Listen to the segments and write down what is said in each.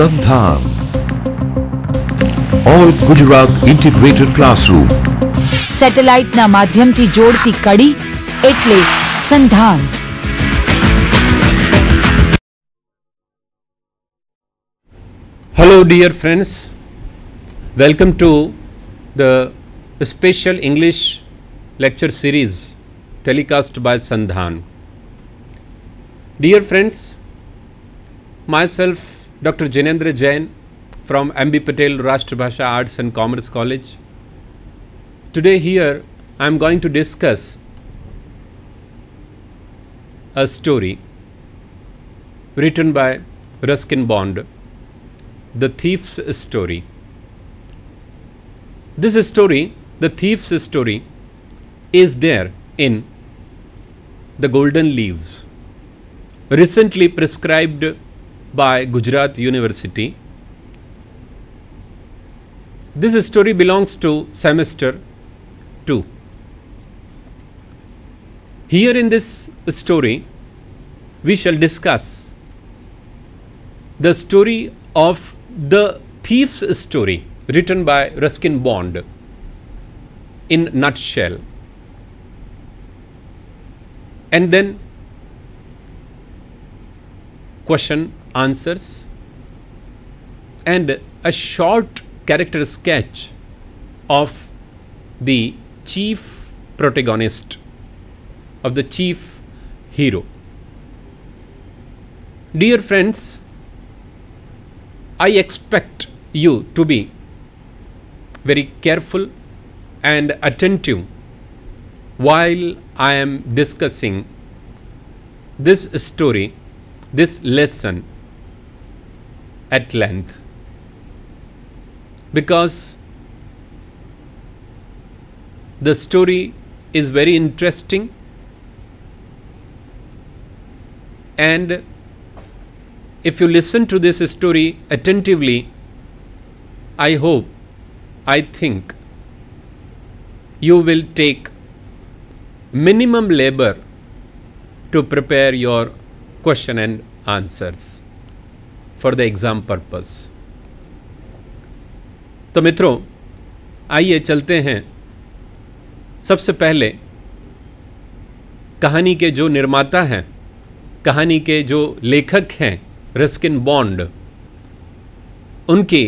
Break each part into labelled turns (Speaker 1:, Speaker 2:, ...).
Speaker 1: Sandhan All Gujarat Integrated Classroom Satellite na madhyam thi jodti kadi etle Sandhan Hello dear friends Welcome to the special English lecture series telecast by Sandhan Dear friends myself Dr. Janendra Jain from MB Patel Rashtrabhasha Arts and Commerce College. Today, here I am going to discuss a story written by Ruskin Bond, The Thief's Story. This story, The Thief's Story, is there in The Golden Leaves, recently prescribed by Gujarat University. This story belongs to semester 2. Here in this story, we shall discuss the story of the thief's story written by Ruskin Bond in nutshell. And then question answers and a short character sketch of the chief protagonist, of the chief hero. Dear friends, I expect you to be very careful and attentive while I am discussing this story, this lesson at length because the story is very interesting and if you listen to this story attentively i hope i think you will take minimum labor to prepare your question and answers for the exam purpose तो मित्रों आइए चलते हैं सबसे पहले कहानी के जो निर्माता हैं कहानी के जो लेखक हैं रस्किन बॉन्ड उनकी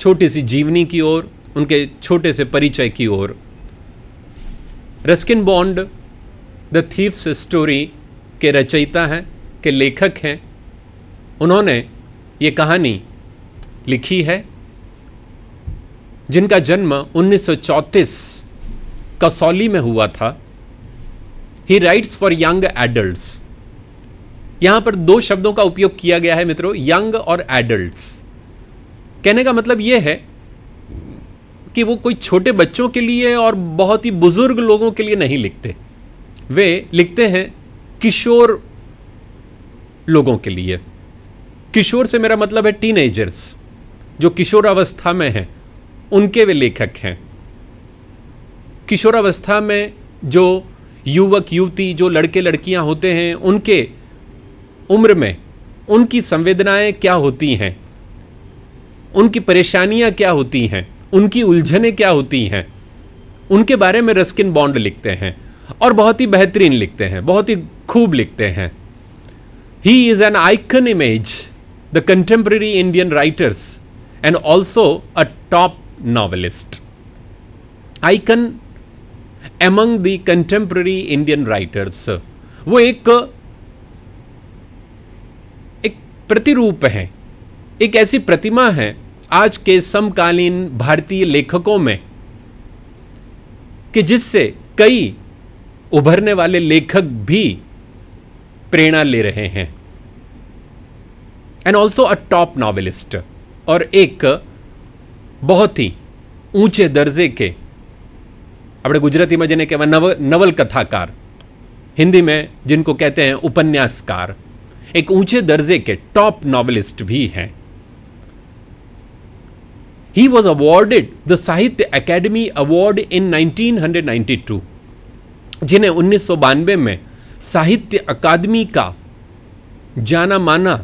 Speaker 1: छोटी सी जीवनी की ओर उनके छोटे से परिचय की ओर Ruskin Bond the thief's story के रचयिता हैं के लेखक हैं उन्होंने ये कहानी लिखी है जिनका जन्म 1934 कसौली में हुआ था he writes for young adults यहां पर दो शब्दों का उपयोग किया गया है मित्रों यंग और एडल्ट्स कहने का मतलब यह है कि वो कोई छोटे बच्चों के लिए और बहुत ही बुजुर्ग लोगों के लिए नहीं लिखते वे लिखते हैं किशोर लोगों के लिए किशोर से मेरा मतलब है टीनेजर्स जो किशोरावस्था में हैं उनके वे लेखक हैं किशोरावस्था में जो युवक युवती जो लड़के लड़कियां होते हैं उनके उम्र में उनकी संवेदनाएं क्या होती हैं उनकी परेशानियां क्या होती हैं उनकी उलझने क्या होती हैं उनके बारे में रस्किन बॉन्ड लिखते हैं और बहुत ही बेहतरीन लिखते हैं बहुत ही खूब लिखते हैं he is an icon image the contemporary Indian writers and also a top novelist. Icon among the contemporary Indian writers वो एक एक प्रतिरूप है एक ऐसी प्रतिमा है आज के समकालीन भारतीय लेखकों में कि जिससे कई उभरने वाले लेखक भी प्रेरणा ले रहे हैं and also a top novelist और एक बहुत ही ऊंचे दर्जे के अपने में जिन्हें જેને કહેવાય नवल कथाकार हिंदी में जिनको कहते हैं उपन्यासकार एक ऊंचे दर्जे के टॉप नॉवलिस्ट भी हैं he was awarded the Sahitya Akademi award in 1992 जिन्हें उन्नीस में साहित्य अकादमी का जाना माना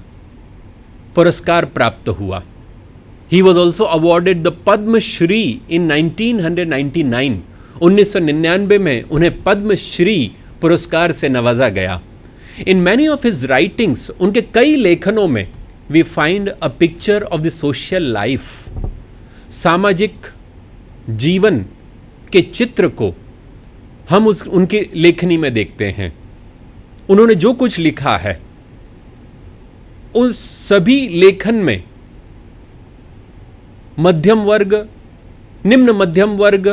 Speaker 1: पुरस्कार प्राप्त हुआ he was also awarded the Padmashri in 1999 1999 में उन्हें पद्मश्री पुरस्कार से नवाजा गया in many of his writings उनके कई लेखनों में we find a picture of the social life सामाजिक जीवन के चित्र को हम उस उनकी लेखनी में देखते हैं उन्होंने जो कुछ लिखा है उन सभी लेखन में मध्यम वर्ग निम्न मध्यम वर्ग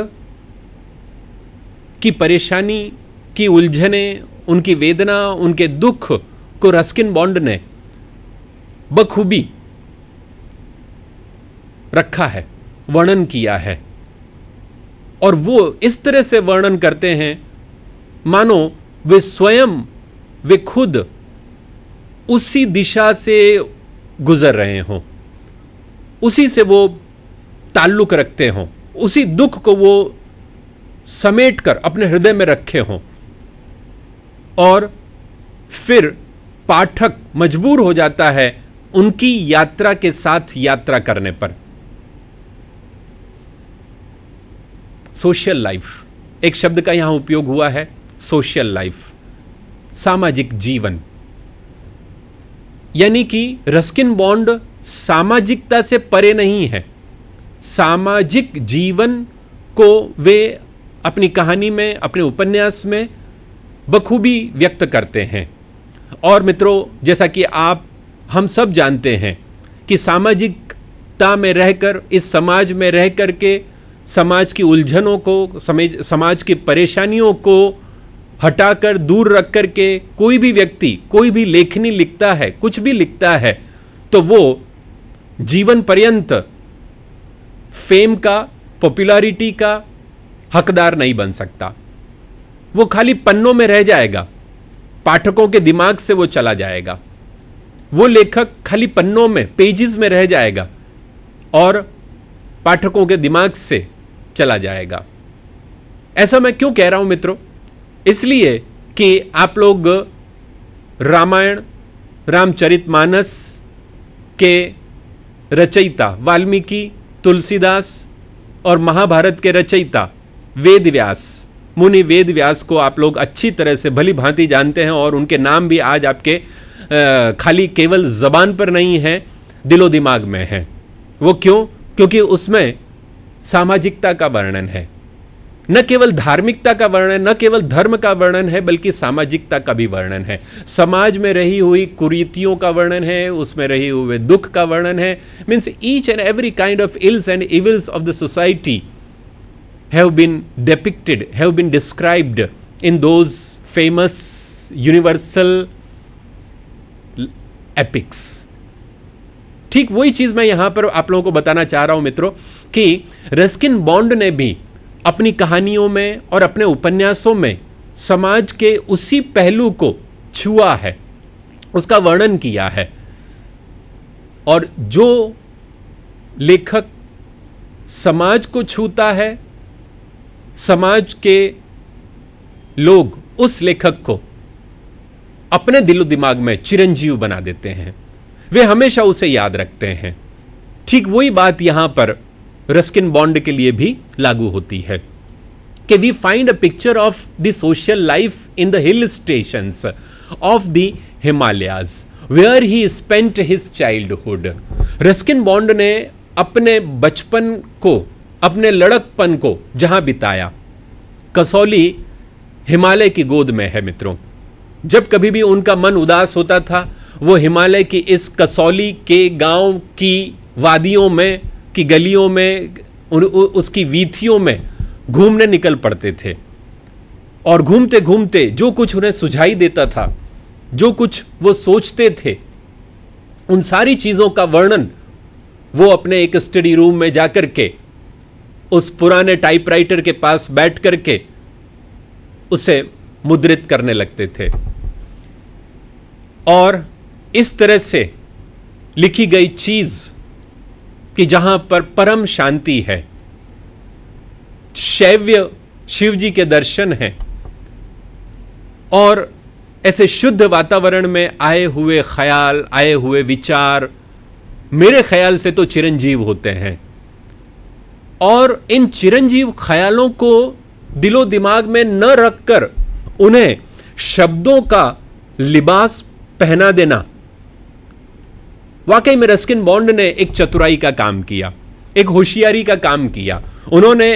Speaker 1: की परेशानी की उलझने उनकी वेदना उनके दुख को रस्किन बॉन्ड ने बखूबी रखा है वर्णन किया है और वो इस तरह से वर्णन करते हैं मानो वे स्वयं वे खुद उसी दिशा से गुजर रहे हों उसी से वो ताल्लुक़ रखते हों उसी दुख को वो समेट कर अपने हृदय में रखे हों और फिर पाठक मजबूर हो जाता है उनकी यात्रा के साथ यात्रा करने पर सोशल लाइफ एक शब्द का यहां उपयोग हुआ है सोशल लाइफ सामाजिक जीवन यानी कि रस्किन बॉन्ड सामाजिकता से परे नहीं है सामाजिक जीवन को वे अपनी कहानी में अपने उपन्यास में बखूबी व्यक्त करते हैं और मित्रों जैसा कि आप हम सब जानते हैं कि सामाजिकता में रहकर इस समाज में रह कर के समाज की उलझनों को समाज की परेशानियों को हटाकर दूर रख कर के कोई भी व्यक्ति कोई भी लेखनी लिखता है कुछ भी लिखता है तो वो जीवन पर्यंत फेम का पॉपुलैरिटी का हकदार नहीं बन सकता वो खाली पन्नों में रह जाएगा पाठकों के दिमाग से वो चला जाएगा वो लेखक खाली पन्नों में पेजेस में रह जाएगा और पाठकों के दिमाग से चला जाएगा ऐसा मैं क्यों कह रहा हूं मित्रों इसलिए कि आप लोग रामायण रामचरितमानस के रचयिता वाल्मीकि तुलसीदास और महाभारत के रचयिता वेद व्यास मुनि वेद व्यास को आप लोग अच्छी तरह से भली भांति जानते हैं और उनके नाम भी आज आपके खाली केवल जबान पर नहीं है दिलो दिमाग में है वो क्यों क्योंकि उसमें सामाजिकता का वर्णन है न केवल धार्मिकता का वर्णन न केवल धर्म का वर्णन है बल्कि सामाजिकता का भी वर्णन है समाज में रही हुई कुरीतियों का वर्णन है उसमें रही हुए दुख का वर्णन है means each and every kind of ills and evils of the society have been depicted have been described in those famous universal epics ठीक वही चीज मैं यहां पर आप लोगों को बताना चाह रहा हूं मित्रों कि रस्किन बॉन्ड ने भी अपनी कहानियों में और अपने उपन्यासों में समाज के उसी पहलू को छुआ है उसका वर्णन किया है और जो लेखक समाज को छूता है समाज के लोग उस लेखक को अपने दिलो दिमाग में चिरंजीव बना देते हैं वे हमेशा उसे याद रखते हैं ठीक वही बात यहां पर रस्किन बॉन्ड के लिए भी लागू होती है कि we find a picture of the social life in the hill station of the Himalayas where he spent his childhood Ruskin Bond ने अपने बचपन को अपने लड़कपन को जहां बिताया कसौली हिमालय की गोद में है मित्रों जब कभी भी उनका मन उदास होता था वो हिमालय की इस कसौली के गांव की वादियों में की गलियों में उन, उ, उसकी वीथियों में घूमने निकल पड़ते थे और घूमते घूमते जो कुछ उन्हें सुझाई देता था जो कुछ वो सोचते थे उन सारी चीज़ों का वर्णन वो अपने एक स्टडी रूम में जाकर के उस पुराने टाइपराइटर के पास बैठ कर के उसे मुद्रित करने लगते थे और इस तरह से लिखी गई चीज़ कि जहां पर परम शांति है शैव्य शिव जी के दर्शन हैं और ऐसे शुद्ध वातावरण में आए हुए ख्याल आए हुए विचार मेरे ख्याल से तो चिरंजीव होते हैं और इन चिरंजीव ख्यालों को दिलो दिमाग में न रखकर उन्हें शब्दों का लिबास पहना देना વાક્યમે રસ્કિન બોન્ડને એક ચતુરાઈ કા કામ કિયા એક હોશિયારી કા કામ કિયા ઉનોને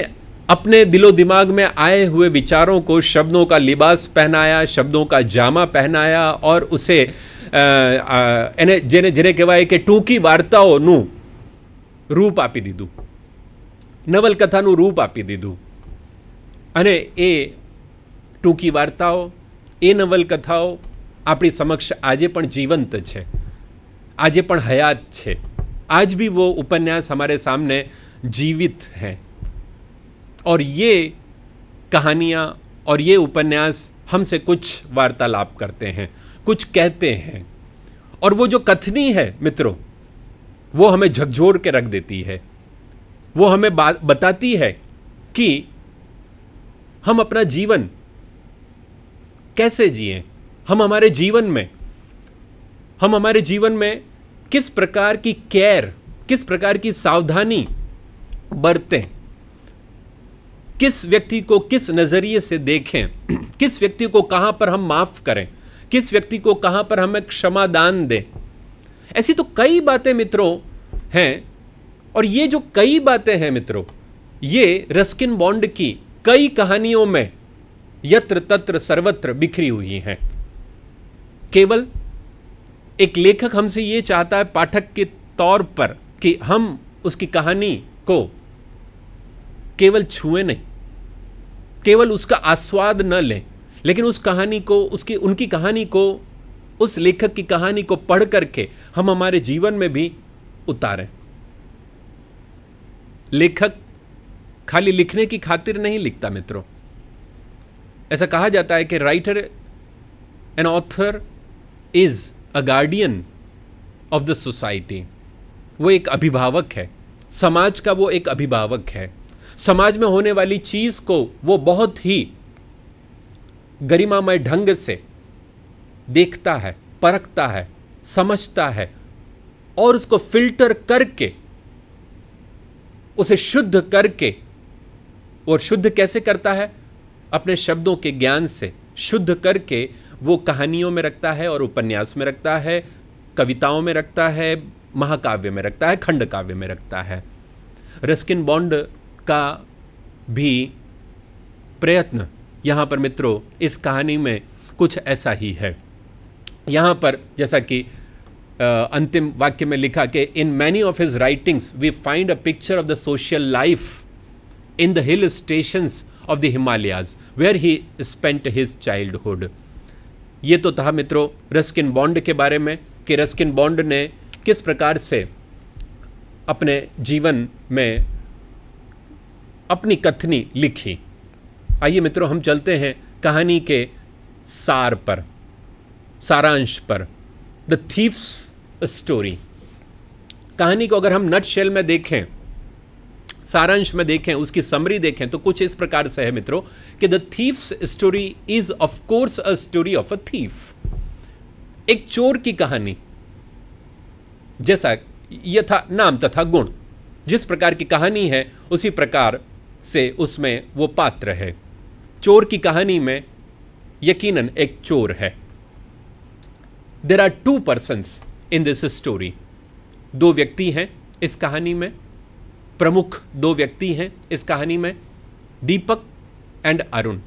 Speaker 1: અપને દિલો દિમાગ મે આયે હુએ વિચારો કો શબ્દો કા લિબાસ પહેનાયા શબ્દો કા જામા પહેનાયા ઓર ઉસે એ જને જરે કેવાયા કે ટૂકી વાર્તાઓ નું રૂપ આપી દીધું નવલકથા નું રૂપ આપી દીધું અને એ ટૂકી વાર્તાઓ એ નવલકથાઓ આપણી સમક્ષ આજે પણ જીવંત છે आज પણ हयात आज भी वो उपन्यास हमारे सामने जीवित हैं और ये कहानियाँ और ये उपन्यास हमसे कुछ वार्तालाप करते हैं कुछ कहते हैं और वो जो कथनी है मित्रों वो हमें झकझोर के रख देती है वो हमें बताती है कि हम अपना जीवन कैसे जिए हम हमारे जीवन में हम हमारे जीवन में किस प्रकार की केयर किस प्रकार की सावधानी बरतें किस व्यक्ति को किस नज़रिए से देखें किस व्यक्ति को कहां पर हम माफ़ करें किस व्यक्ति को कहां पर हमें क्षमा दान दें ऐसी तो कई बातें मित्रों हैं और ये जो कई बातें हैं मित्रों ये रस्किन बॉन्ड की कई कहानियों में यत्र तत्र सर्वत्र बिखरी हुई हैं केवल एक लेखक हमसे ये चाहता है पाठक के तौर पर कि हम उसकी कहानी को केवल छुए नहीं केवल उसका आस्वाद न लें लेकिन उस कहानी को उसकी उनकी कहानी को उस लेखक की कहानी को पढ़ करके हम हमारे जीवन में भी उतारें लेखक खाली लिखने की खातिर नहीं लिखता मित्रों ऐसा कहा जाता है कि writer and author is a guardian of the society वो एक अभिभावक है समाज का वो एक अभिभावक है समाज में होने वाली चीज को वो बहुत ही गरिमामय ढंग से देखता है परखता है समझता है और उसको फिल्टर करके उसे शुद्ध करके और शुद्ध कैसे करता है अपने शब्दों के ज्ञान से शुद्ध करके वो कहानियों में रखता है और उपन्यास में रखता है कविताओं में रखता है महाकाव्य में रखता है खंड काव्य में रखता है रस्किन बॉन्ड का भी प्रयत्न यहाँ पर मित्रों इस कहानी में कुछ ऐसा ही है यहाँ पर जैसा कि अंतिम वाक्य में लिखा कि in many of his writings we find a picture of the social life in the hill stations of the Himalayas where he spent his childhood ये तो था मित्रों रस्किन बॉन्ड के बारे में कि रस्किन बॉन्ड ने किस प्रकार से अपने जीवन में अपनी कथनी लिखी आइए मित्रों हम चलते हैं कहानी के सार पर सारांश पर द थीप्स स्टोरी कहानी को अगर हम नट शेल में देखें सारांश में देखें उसकी समरी देखें तो कुछ इस प्रकार से है मित्रों कि the thief's story is of course a story of a thief एक चोर की कहानी जैसा यथा नाम तथा गुण जिस प्रकार की कहानी है उसी प्रकार से उसमें वो पात्र है चोर की कहानी में यकीनन एक चोर है there are two person in this story दो व्यक्ति हैं इस कहानी में प्रमुख दो व्यक्ति हैं इस कहानी में Deepak and Arun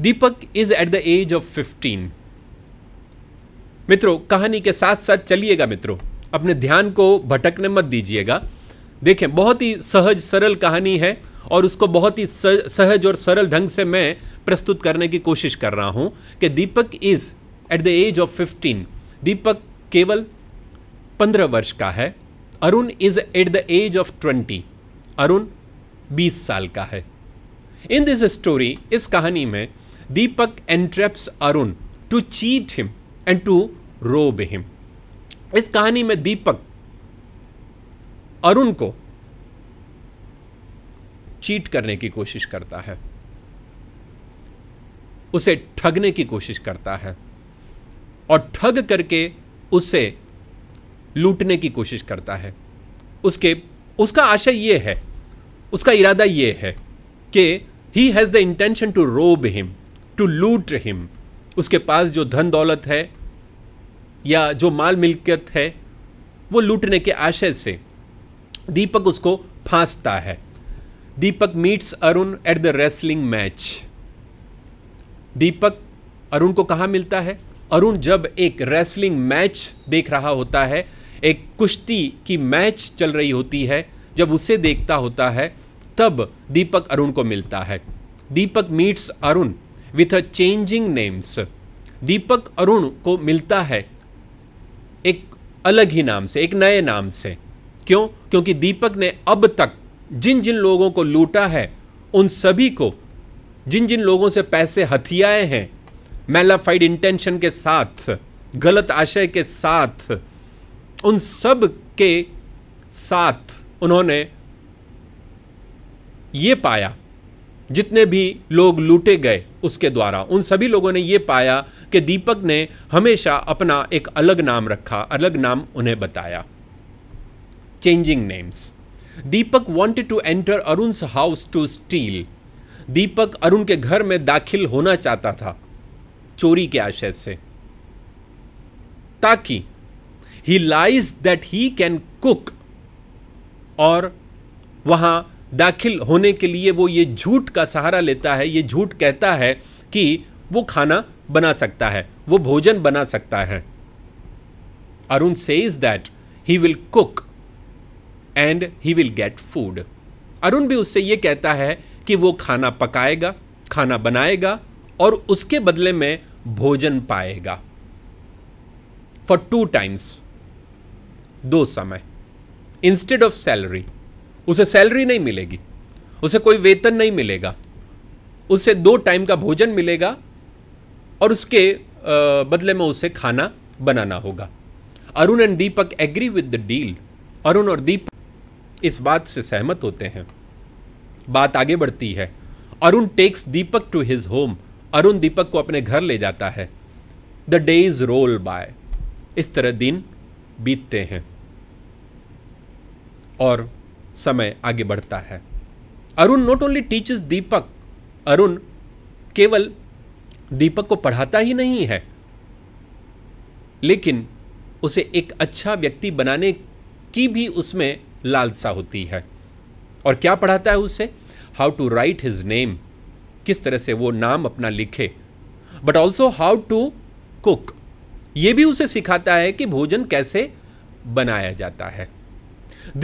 Speaker 1: Deepak is at the age of fifteen मित्रों कहानी के साथ साथ चलिएगा मित्रों अपने ध्यान को भटकने मत दीजिएगा देखें बहुत ही सहज सरल कहानी है और उसको बहुत ही सहज और सरल ढंग से मैं प्रस्तुत करने की कोशिश कर रहा हूं कि Deepak is at the age of fifteen Deepak केवल पंद्रह वर्ष का है Arun is at the age of twenty Arun बीस साल का है इन दिस स्टोरी इस कहानी में Deepak entraps Arun to cheat him and to rob him इस कहानी में दीपक अरुण को चीट करने की कोशिश करता है उसे ठगने की कोशिश करता है और ठग करके उसे लूटने की कोशिश करता है उसके उसका आशय ये है उसका इरादा ये है कि he has the intention to rob him to लूट हिम उसके पास जो धन दौलत है या जो माल मिल्कियत है वो लूटने के आशय से दीपक उसको फांसता है Deepak meets Arun at the wrestling match Deepak Arun को कहाँ मिलता है अरुण जब एक रेसलिंग मैच देख रहा होता है एक कुश्ती की मैच चल रही होती है जब उसे देखता होता है तब दीपक अरुण को मिलता है Deepak meets Arun with a changing names Deepak Arun को मिलता है एक अलग ही नाम से एक नए नाम से क्यों क्योंकि दीपक ने अब तक जिन जिन लोगों को लूटा है उन सभी को जिन जिन लोगों से पैसे हथियाए हैं मेलाफाइड इंटेंशन के साथ गलत आशय के साथ उन सब के साथ उन्होंने ये पाया जितने भी लोग लूटे गए उसके द्वारा उन सभी लोगों ने ये पाया कि दीपक ने हमेशा अपना एक अलग नाम रखा अलग नाम उन्हें बताया changing names Deepak wanted to enter Arun house to steal Deepak Arun के घर में दाखिल होना चाहता था चोरी के आशय से ताकि he lies that he can cook और वहां दाखिल होने के लिए वो ये झूठ का सहारा लेता है ये झूठ कहता है कि वो खाना बना सकता है वो भोजन बना सकता है Arun says that he will cook and he will get food Arun भी उससे ये कहता है कि वो खाना पकाएगा खाना बनाएगा और उसके बदले में भोजन पाएगा फॉर टू टाइम्स दो समय इंस्टेड ऑफ सैलरी उसे सैलरी नहीं मिलेगी उसे कोई वेतन नहीं मिलेगा उसे दो टाइम का भोजन मिलेगा और उसके बदले में उसे खाना बनाना होगा Arun and Deepak agree with the deal Arun और दीपक इस बात से सहमत होते हैं बात आगे बढ़ती है Arun takes Deepak to his home Arun Deepak को अपने घर ले जाता है the day is roll by इस तरह दिन बीतते हैं और समय आगे बढ़ता है Arun not only teaches Deepak Arun केवल दीपक को पढ़ाता ही नहीं है लेकिन उसे एक अच्छा व्यक्ति बनाने की भी उसमें लालसा होती है और क्या पढ़ाता है उसे how to write his name किस तरह से वो नाम अपना लिखे but also how to cook ये भी उसे सिखाता है कि भोजन कैसे बनाया जाता है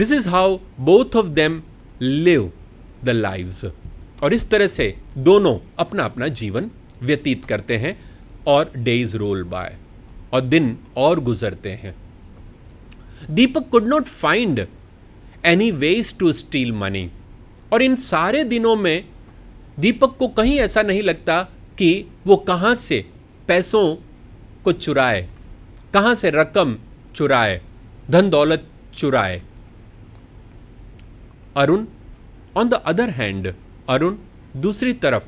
Speaker 1: this is how both of them live the life और इस तरह से दोनों अपना अपना जीवन व्यतीत करते हैं और डेज रोल बाय और दिन और गुजरते हैं Deepak could not find any ways to steal money और इन सारे दिनों में दीपक को कहीं ऐसा नहीं लगता कि वो कहां से पैसों को चुराए कहाँ से रकम चुराए धन दौलत चुराए Arun on the other hand Arun दूसरी तरफ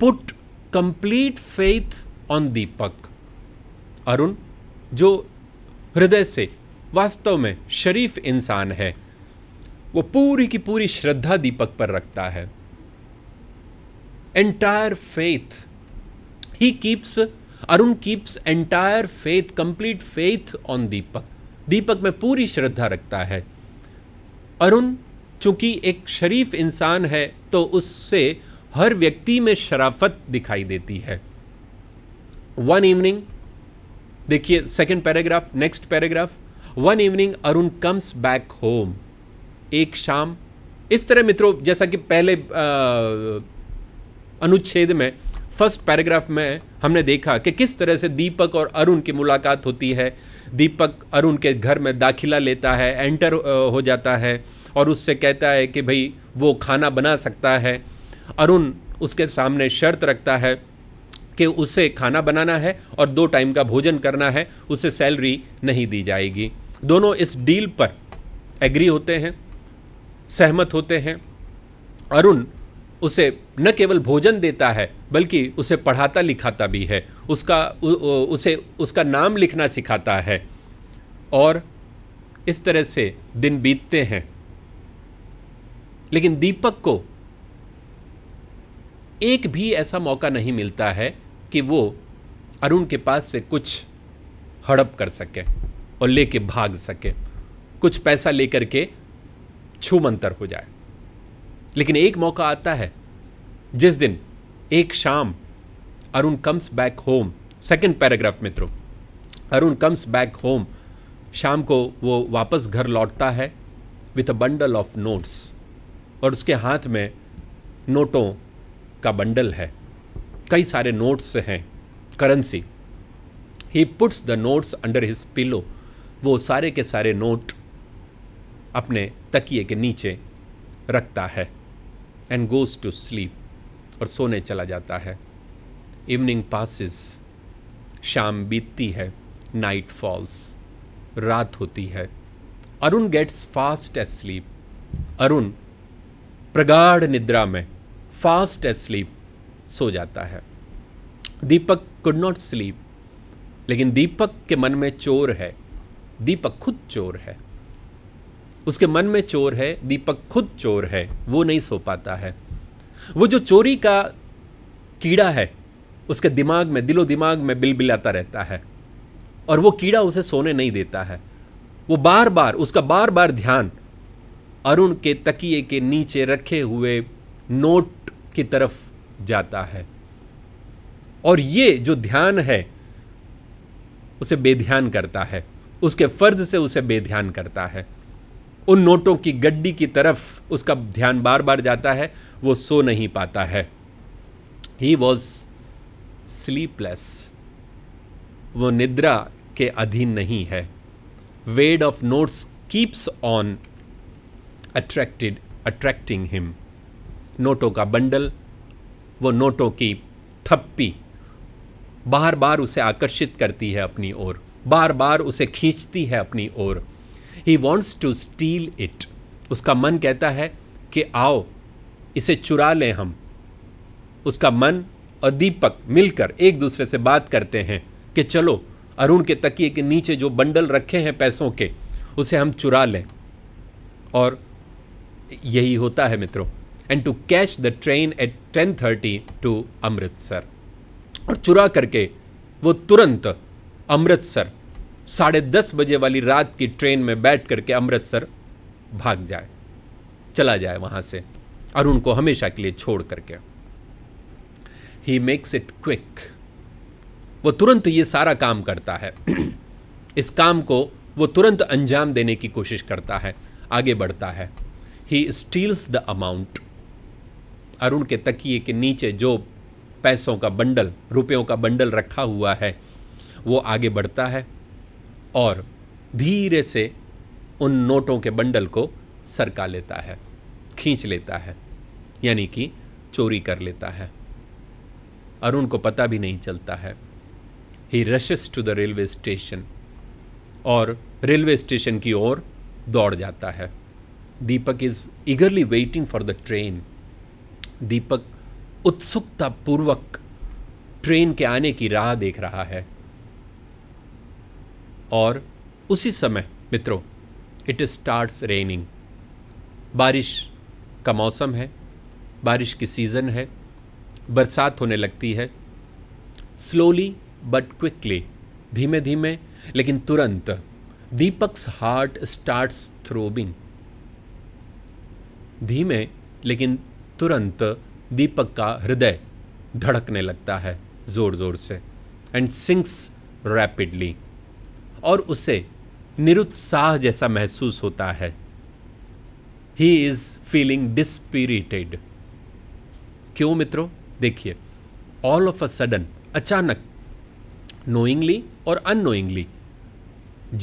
Speaker 1: put complete faith on Deepak Arun जो हृदय से वास्तव में शरीफ इंसान है वो पूरी की पूरी श्रद्धा दीपक पर रखता है entire faith he keeps Arun keeps entire faith complete faith on Deepak Deepak में पूरी श्रद्धा रखता है अरुण चूंकि एक शरीफ इंसान है तो उससे हर व्यक्ति में शराफत दिखाई देती है वन इवनिंग देखिए second paragraph next paragraph one evening Arun comes back home एक शाम इस तरह मित्रों जैसा कि पहले अनुच्छेद में फर्स्ट पैराग्राफ में हमने देखा कि किस तरह से दीपक और अरुण की मुलाकात होती है दीपक अरुण के घर में दाखिला लेता है एंटर हो जाता है और उससे कहता है कि भाई वो खाना बना सकता है अरुण उसके सामने शर्त रखता है कि उसे खाना बनाना है और दो टाइम का भोजन करना है उसे सैलरी नहीं दी जाएगी दोनों इस डील पर एग्री होते हैं सहमत होते हैं अरुण उसे न केवल भोजन देता है बल्कि उसे पढ़ाता लिखाता भी है उसका उ, उसे उसका नाम लिखना सिखाता है और इस तरह से दिन बीतते हैं लेकिन दीपक को एक भी ऐसा मौका नहीं मिलता है कि वो अरुण के पास से कुछ हड़प कर सके और लेके भाग सके कुछ पैसा लेकर के छूमंतर हो जाए लेकिन एक मौका आता है जिस दिन एक शाम Arun comes back home second paragraph मित्रों अरुण कम्स बैक होम शाम को वो वापस घर लौटता है with a bundle of notes और उसके हाथ में नोटों का बंडल है कई सारे नोट्स हैं currency he puts the notes under his pillow वो सारे के सारे नोट अपने तकिए के नीचे रखता है एंड गोज़ टू स्लीप और सोने चला जाता है इवनिंग पासिस शाम बीतती है नाइट फॉल्स रात होती है Arun gets fast asleep Arun प्रगाढ़ निद्रा में फास्ट एस स्लीप सो जाता है दीपक कुड नॉट स्लीप लेकिन दीपक के मन में चोर है दीपक खुद चोर है उसके मन में चोर है दीपक खुद चोर है वो नहीं सो पाता है वो जो चोरी का कीड़ा है उसके दिमाग में दिलो दिमाग में बिलबिलाता रहता है और वो कीड़ा उसे सोने नहीं देता है वो बार बार उसका बार बार ध्यान अरुण के तकिए के नीचे रखे हुए नोट की तरफ जाता है और ये जो ध्यान है उसे बेध्यान करता है उसके फर्ज से उसे बेध्यान करता है उन नोटों की गड्डी की तरफ उसका ध्यान बार बार जाता है वो सो नहीं पाता है ही वॉज स्लीपलेस वो निद्रा के अधीन नहीं है wad of notes keeps on attracted attracting him नोटों का बंडल वो नोटों की थप्पी बार बार उसे आकर्षित करती है अपनी ओर बार बार उसे खींचती है अपनी ओर he wants to steal it उसका मन कहता है कि आओ इसे चुरा लें हम उसका मन और दीपक मिलकर एक दूसरे से बात करते हैं कि चलो अरुण के तकिए के नीचे जो बंडल रखे हैं पैसों के उसे हम चुरा लें और यही होता है मित्रों and to catch the train at ten thirty to Amritsar और चुरा करके वो तुरंत अमृतसर साढ़े दस बजे वाली रात की ट्रेन में बैठ करके अमृतसर भाग जाए चला जाए वहां से अरुण को हमेशा के लिए छोड़ करके ही मेक्स इट क्विक वो तुरंत ये सारा काम करता है इस काम को वो तुरंत अंजाम देने की कोशिश करता है आगे बढ़ता है he steals the amount Arun के तकिए के नीचे जो पैसों का बंडल रुपयों का बंडल रखा हुआ है वो आगे बढ़ता है और धीरे से उन नोटों के बंडल को सरका लेता है खींच लेता है यानी कि चोरी कर लेता है अरुण को पता भी नहीं चलता है he rushes to the railway station और रेलवे स्टेशन की ओर दौड़ जाता है Deepak is eagerly waiting for the train Deepak उत्सुकतापूर्वक ट्रेन के आने की राह देख रहा है और उसी समय मित्रों इट स्टार्ट्स रेनिंग बारिश का मौसम है बारिश की सीज़न है बरसात होने लगती है स्लोली बट क्विकली धीमे धीमे लेकिन तुरंत दीपक्स हार्ट स्टार्ट्स थ्रोबिंग धीमे लेकिन तुरंत दीपक का हृदय धड़कने लगता है ज़ोर ज़ोर से एंड सिंक्स रैपिडली और उसे निरुत्साह जैसा महसूस होता है ही इज़ फीलिंग डिस्पिरिटेड क्यों मित्रों देखिए ऑल ऑफ अ सडन अचानक नोइंगली और अनोइंगली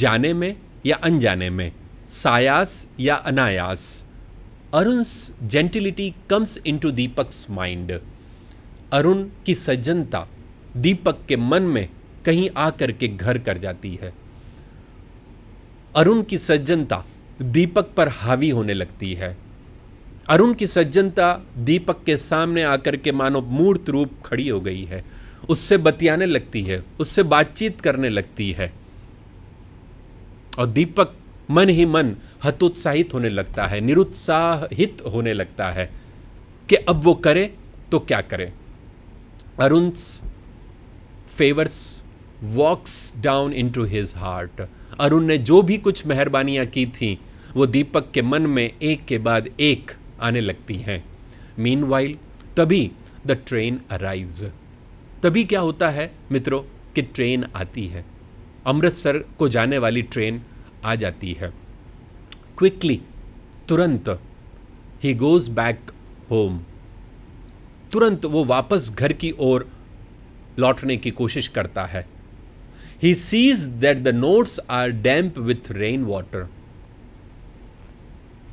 Speaker 1: जाने में या अनजाने में सायास या अनायास Arun gentility comes into Deepak's mind Arun की सज्जनता दीपक के मन में कहीं आकर के घर कर जाती है अरुण की सज्जनता दीपक पर हावी होने लगती है अरुण की सज्जनता दीपक के सामने आकर के मानो मूर्त रूप खड़ी हो गई है उससे बतियाने लगती है उससे बातचीत करने लगती है और दीपक मन ही मन हतोत्साहित होने लगता है निरुत्साहित होने लगता है कि अब वो करे तो क्या करे Arun favours walks down into his heart Arun ने जो भी कुछ मेहरबानियाँ की थी वो दीपक के मन में एक के बाद एक आने लगती हैं मीन वाइल तभी द ट्रेन अराइव्स तभी क्या होता है मित्रों कि ट्रेन आती है अमृतसर को जाने वाली ट्रेन आ जाती है क्विकली तुरंत ही गोज़ बैक होम तुरंत वो वापस घर की ओर लौटने की कोशिश करता है he sees that the notes are damp with rain water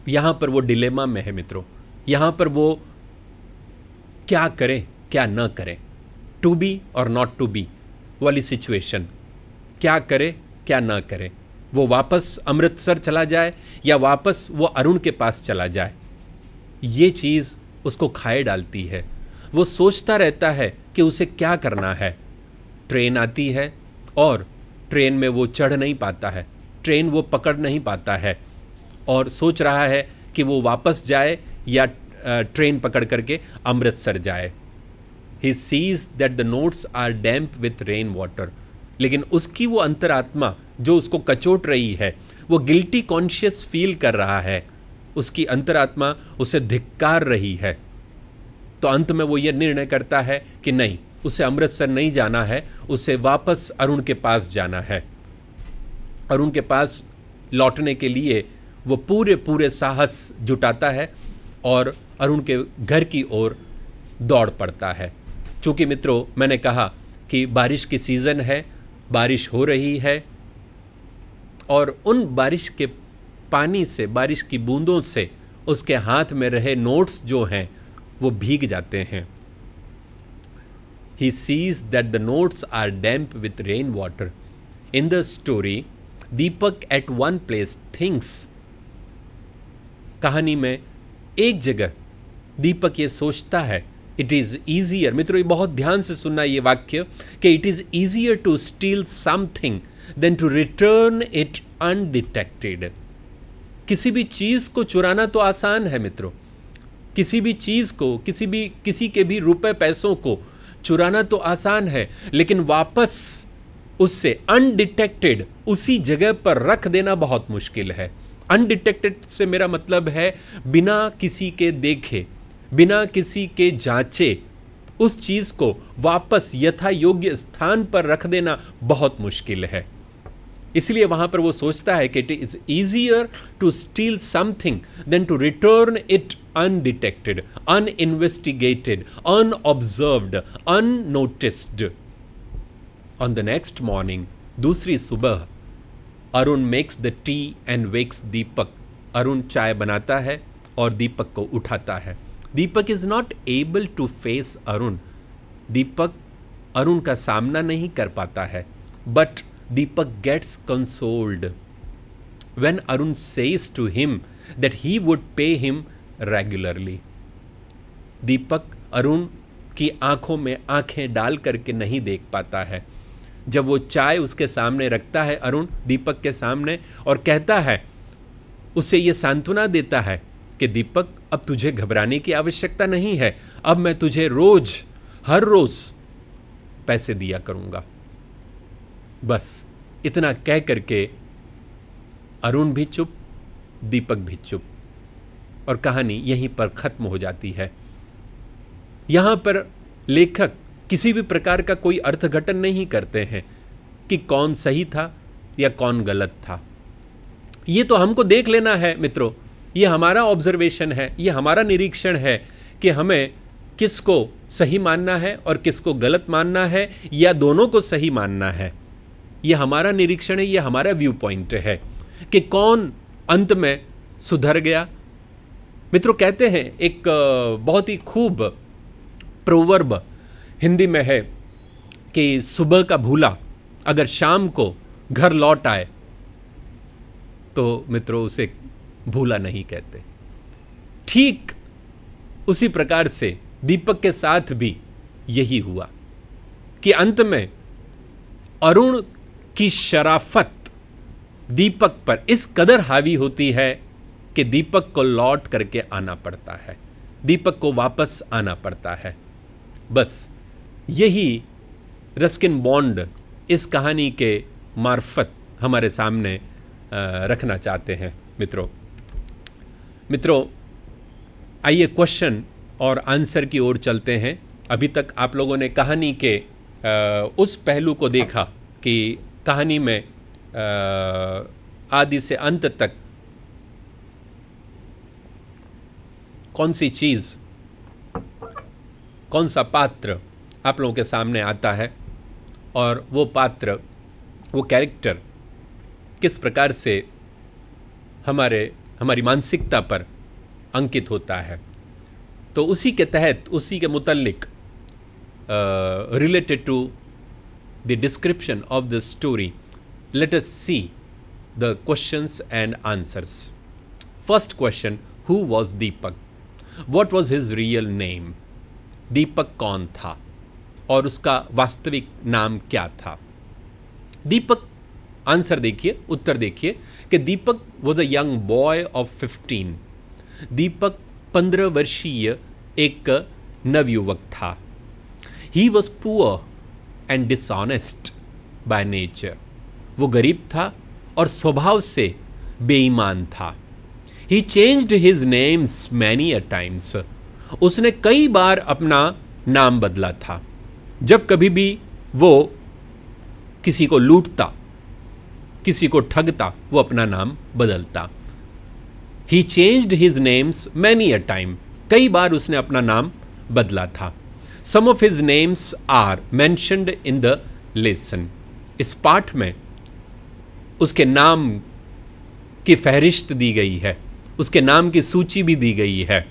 Speaker 1: यहाँ पर वो डिलेमा में है मित्रों यहाँ पर वो क्या करें क्या न करें टू बी और नॉट टू बी वाली सिचुएशन क्या करे क्या ना करे वो वापस अमृतसर चला जाए या वापस वो अरुण के पास चला जाए ये चीज़ उसको खाए डालती है वो सोचता रहता है कि उसे क्या करना है ट्रेन आती है और ट्रेन में वो चढ़ नहीं पाता है ट्रेन वो पकड़ नहीं पाता है और सोच रहा है कि वो वापस जाए या ट्रेन पकड़ करके अमृतसर जाए he sees that the notes are damp with rain water लेकिन उसकी वो अंतरात्मा जो उसको कचोट रही है वो गिल्टी कॉन्शियस फील कर रहा है उसकी अंतरात्मा उसे धिक्कार रही है तो अंत में वो ये निर्णय करता है कि नहीं उसे अमृतसर नहीं जाना है उसे वापस अरुण के पास जाना है अरुण के पास लौटने के लिए वो पूरे पूरे साहस जुटाता है और अरुण के घर की ओर दौड़ पड़ता है चूँकि मित्रों मैंने कहा कि बारिश की सीज़न है बारिश हो रही है और उन बारिश के पानी से बारिश की बूंदों से उसके हाथ में रहे नोट्स जो हैं वो भीग जाते हैं he sees that the notes are damp with rainwater. In the story, Deepak at one place thinks कहानी में एक जगह दीपक ये सोचता है इट इज ईजियर मित्रों बहुत ध्यान से सुनना ये वाक्य कि it is easier to steal something than to return it undetected किसी भी चीज को चुराना तो आसान है मित्रों किसी भी चीज को किसी भी किसी के भी रुपए पैसों को चुराना तो आसान है लेकिन वापस उससे अनडिटेक्टेड उसी जगह पर रख देना बहुत मुश्किल है अनडिटेक्टेड से मेरा मतलब है बिना किसी के देखे बिना किसी के जांचे उस चीज़ को वापस यथा योग्य स्थान पर रख देना बहुत मुश्किल है इसलिए वहां पर वो सोचता है कि it is easier to steal something than to return it undetected uninvestigated unobserved unnoticed on the next morning दूसरी सुबह Arun makes the tea and wakes Deepak Arun चाय बनाता है और दीपक को उठाता है Deepak is not able to face Arun Deepak Arun का सामना नहीं कर पाता है but Deepak gets consoled when Arun says to him that he would pay him regularly. Deepak Arun की आंखों में आंखें डाल करके नहीं देख पाता है जब वो चाय उसके सामने रखता है अरुण दीपक के सामने और कहता है उसे ये सांत्वना देता है कि दीपक अब तुझे घबराने की आवश्यकता नहीं है अब मैं तुझे रोज हर रोज पैसे दिया करूँगा बस इतना कह करके अरुण भी चुप दीपक भी चुप और कहानी यहीं पर ख़त्म हो जाती है यहाँ पर लेखक किसी भी प्रकार का कोई अर्थघटन नहीं करते हैं कि कौन सही था या कौन गलत था ये तो हमको देख लेना है मित्रों ये हमारा ऑब्जर्वेशन है ये हमारा निरीक्षण है कि हमें किसको सही मानना है और किसको गलत मानना है या दोनों को सही मानना है ये हमारा निरीक्षण है ये हमारा व्यू पॉइंट है कि कौन अंत में सुधर गया मित्रों कहते हैं एक बहुत ही खूब प्रोवर्ब हिंदी में है कि सुबह का भूला अगर शाम को घर लौट आए तो मित्रों उसे भूला नहीं कहते ठीक उसी प्रकार से दीपक के साथ भी यही हुआ कि अंत में अरुण की शराफत दीपक पर इस कदर हावी होती है कि दीपक को लौट करके आना पड़ता है दीपक को वापस आना पड़ता है बस यही रस्किन बॉन्ड इस कहानी के मार्फत हमारे सामने रखना चाहते हैं मित्रों मित्रों आइए क्वेश्चन और आंसर की ओर चलते हैं अभी तक आप लोगों ने कहानी के उस पहलू को देखा कि कहानी में आदि से अंत तक कौन सी चीज़ कौन सा पात्र आप लोगों के सामने आता है और वो पात्र वो कैरेक्टर किस प्रकार से हमारे हमारी मानसिकता पर अंकित होता है तो उसी के तहत उसी के मुतलक related to the description of the story, let us see the questions and answers. First question Who was Deepak? What was his real name? deepak kaun tha aur uska vastavik naam kya tha deepak answer देखिए उत्तर देखिए कि Deepak was a young boy of fifteen Deepak पंद्रह वर्षीय एक नवयुवक था he was poor and dishonest by nature वो गरीब था और स्वभाव से बेईमान था he changed his names many a times उसने कई बार अपना नाम बदला था जब कभी भी वो किसी को लूटता किसी को ठगता वो अपना नाम बदलता he changed his names many a time कई बार उसने अपना नाम बदला था some of his names are mentioned in the lesson इस पाठ में उसके नाम की फहरिश्त दी गई है उसके नाम की सूची भी दी गई है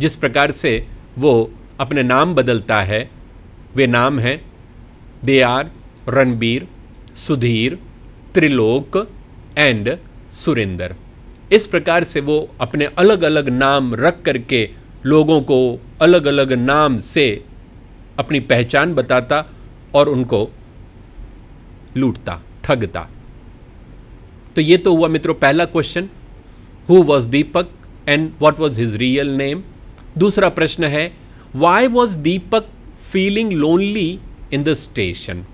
Speaker 1: जिस प्रकार से वो अपने नाम बदलता है वे नाम हैं they are Ranbir Sudhir Trilok and Surendra इस प्रकार से वो अपने अलग अलग नाम रख करके लोगों को अलग अलग नाम से अपनी पहचान बताता और उनको लूटता ठगता तो ये तो हुआ मित्रों पहला question who was Deepak and what was his real name दूसरा प्रश्न है why was Deepak feeling lonely in the station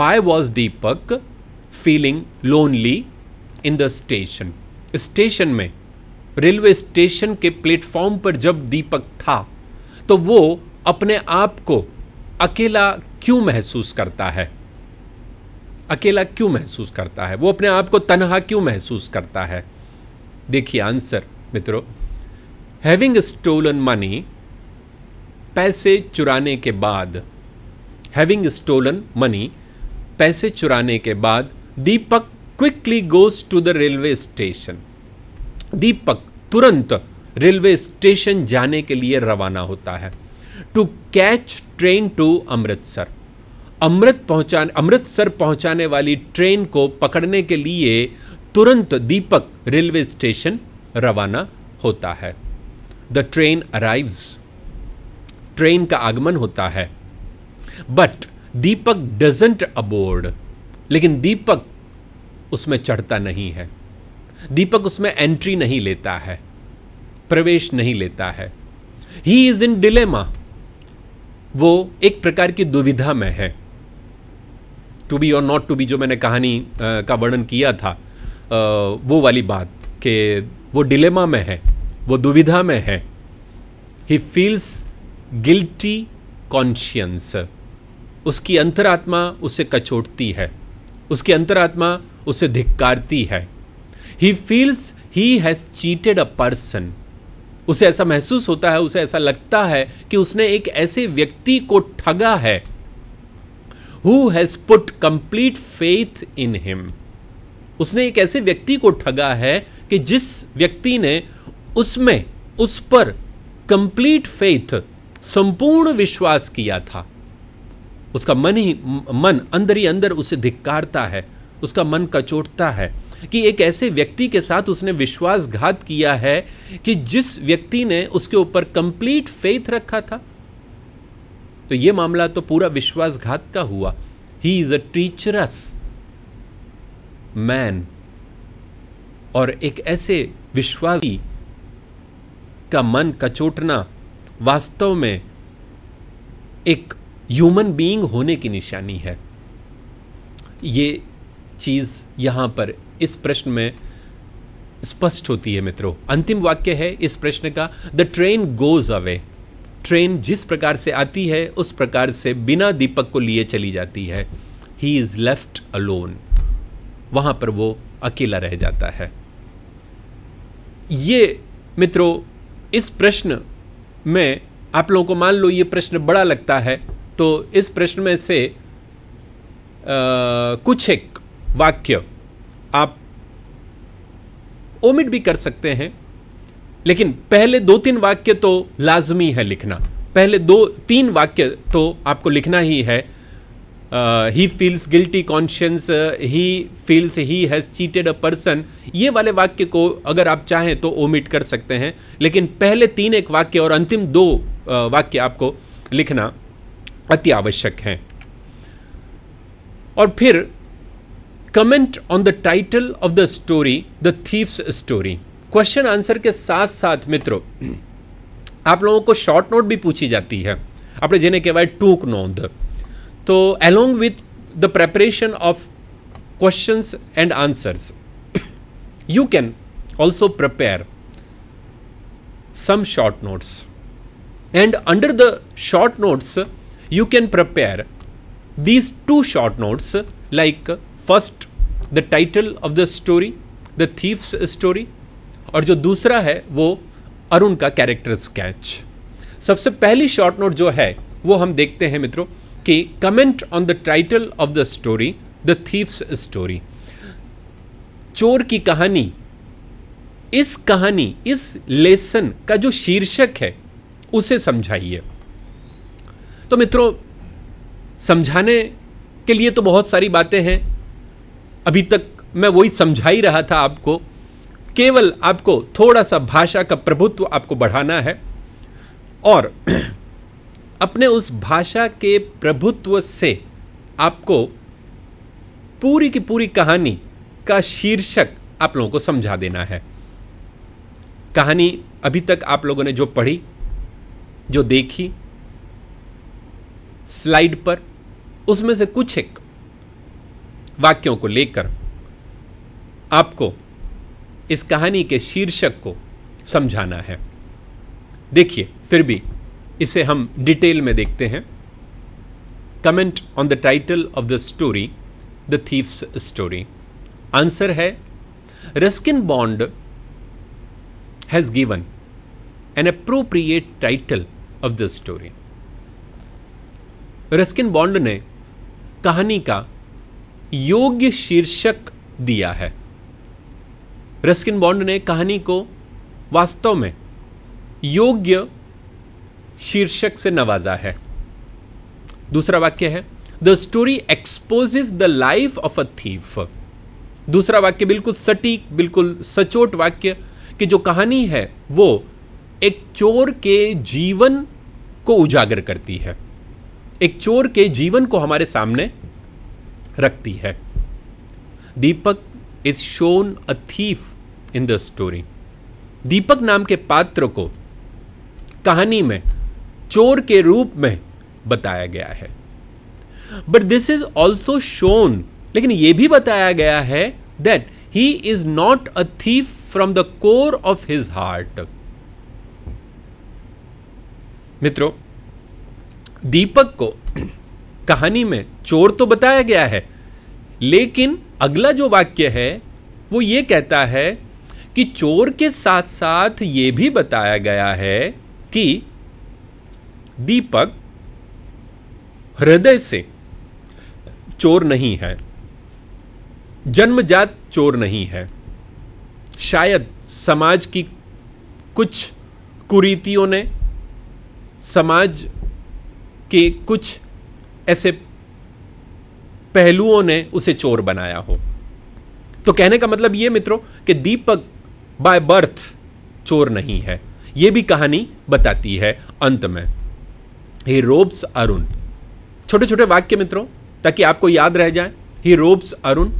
Speaker 1: why was Deepak feeling lonely in the station station में रेलवे स्टेशन के प्लेटफॉर्म पर जब दीपक था तो वो अपने आप को अकेला क्यों महसूस करता है अकेला क्यों महसूस करता है वो अपने आप को तनहा क्यों महसूस करता है देखिए आंसर मित्रों हैविंग स्टोलन मनी पैसे चुराने के बाद हैविंग स्टोलन मनी पैसे चुराने के बाद Deepak quickly goes to the railway station Deepak तुरंत रेलवे स्टेशन जाने के लिए रवाना होता है to catch train to Amritsar अमृत पहुंचा अमृतसर पहुंचाने वाली ट्रेन को पकड़ने के लिए तुरंत दीपक रेलवे स्टेशन रवाना होता है द ट्रेन अराइव्स ट्रेन का आगमन होता है बट दीपक डजेंट अबोर्ड लेकिन दीपक उसमें चढ़ता नहीं है दीपक उसमें एंट्री नहीं लेता है प्रवेश नहीं लेता है ही इज इन डिलेमा वो एक प्रकार की दुविधा में है टू बी और नॉट टू बी जो मैंने कहानी का वर्णन किया था वो वाली बात कि वो डिलेमा में है वो दुविधा में है ही फील्स गिल्टी कॉन्शियंस उसकी अंतरात्मा उसे कचोटती है उसकी अंतरात्मा उसे धिक्कारती है he feels he has cheated a person उसे ऐसा महसूस होता है उसे ऐसा लगता है कि उसने एक ऐसे व्यक्ति को ठगा है who has put complete faith in him उसने एक ऐसे व्यक्ति को ठगा है कि जिस व्यक्ति ने उसमें उस पर कंप्लीट फेथ संपूर्ण विश्वास किया था उसका मन ही मन अंदर ही अंदर उसे धिक्कारता है उसका मन कचोटता है कि एक ऐसे व्यक्ति के साथ उसने विश्वासघात किया है कि जिस व्यक्ति ने उसके ऊपर कंप्लीट फेथ रखा था तो यह मामला तो पूरा विश्वासघात का हुआ he is a treacherous man और एक ऐसे विश्वासी का मन कचोटना वास्तव में एक ह्यूमन बीइंग होने की निशानी है ये चीज़ यहाँ पर इस प्रश्न में स्पष्ट होती है मित्रों अंतिम वाक्य है इस प्रश्न का the train goes away train जिस प्रकार से आती है उस प्रकार से बिना दीपक को लिए चली जाती है ही इज लेफ्ट अलोन वहां पर वो अकेला रह जाता है ये मित्रों इस प्रश्न में आप लोगों को मान लो ये प्रश्न बड़ा लगता है तो इस प्रश्न में से आ, कुछ एक वाक्य आप ओमिट भी कर सकते हैं लेकिन पहले दो तीन वाक्य तो लाजमी है लिखना पहले दो तीन वाक्य तो आपको लिखना ही है he feels guilty conscience he feels he has cheated a person ये वाले वाक्य को अगर आप चाहें तो ओमिट कर सकते हैं लेकिन पहले तीन एक वाक्य और अंतिम दो वाक्य आपको लिखना अति आवश्यक है और फिर comment on the title of the story the thief's story question answer के साथ साथ मित्रों आप लोगों को शॉर्ट नोट भी पूछी जाती है આપણે જેને કહેવાય ટૂંક નોંધ તો along with the preparation of questions and answers you can also prepare some short notes and under the short notes you can prepare these two short notes like first the title of the story the thief's story और जो दूसरा है वो अरुण का character sketch सबसे पहली short note जो है वो हम देखते हैं मित्रों कि comment on the title of the story the thief's story चोर की कहानी इस कहानी इस लेसन का जो शीर्षक है उसे समझाइए तो मित्रों समझाने के लिए तो बहुत सारी बातें हैं अभी तक मैं वही समझा ही रहा था आपको केवल आपको थोड़ा सा भाषा का प्रभुत्व आपको बढ़ाना है और अपने उस भाषा के प्रभुत्व से आपको पूरी की पूरी कहानी का शीर्षक आप लोगों को समझा देना है कहानी अभी तक आप लोगों ने जो पढ़ी जो देखी स्लाइड पर उसमें से कुछ एक वाक्यों को लेकर आपको इस कहानी के शीर्षक को समझाना है देखिए फिर भी इसे हम डिटेल में देखते हैं comment on the title of the story the thief's story answer है Ruskin Bond has given an appropriate title of the story Ruskin Bond ने कहानी का योग्य शीर्षक दिया है रस्किन बॉन्ड ने कहानी को वास्तव में योग्य शीर्षक से नवाजा है दूसरा वाक्य है the story exposes the life of a thief दूसरा वाक्य बिल्कुल सटीक बिल्कुल सचोट वाक्य कि जो कहानी है वो एक चोर के जीवन को उजागर करती है एक चोर के जीवन को हमारे सामने रखती है Deepak is shown a thief in the story Deepak नाम के पात्र को कहानी में चोर के रूप में बताया गया है but this is also shown लेकिन यह भी बताया गया है that he is not a thief from the core of his heart मित्रों दीपक को कहानी में चोर तो बताया गया है लेकिन अगला जो वाक्य है वो ये कहता है कि चोर के साथ साथ ये भी बताया गया है कि दीपक हृदय से चोर नहीं है जन्मजात चोर नहीं है शायद समाज की कुछ कुरीतियों ने समाज के कुछ ऐसे पहलुओं ने उसे चोर बनाया हो तो कहने का मतलब यह मित्रों कि दीपक बाय बर्थ चोर नहीं है यह भी कहानी बताती है अंत में ही रोब्स अरुण छोटे छोटे वाक्य मित्रों ताकि आपको याद रह जाए ही रोब्स अरुण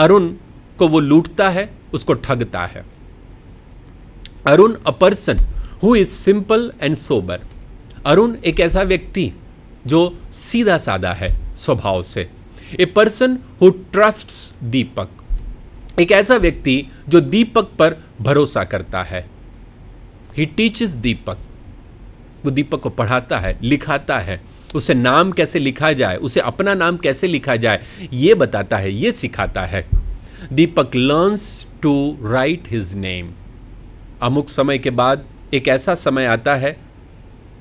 Speaker 1: अरुण को वो लूटता है उसको ठगता है Arun a person who is simple and sober Arun एक ऐसा व्यक्ति जो सीधा साधा है स्वभाव से a person who trust Deepak एक ऐसा व्यक्ति जो दीपक पर भरोसा करता है ही टीचेस दीपक वो दीपक को पढ़ाता है लिखाता है उसे नाम कैसे लिखा जाए उसे अपना नाम कैसे लिखा जाए ये बताता है ये सिखाता है Deepak learns to write his name अमुक समय के बाद एक ऐसा समय आता है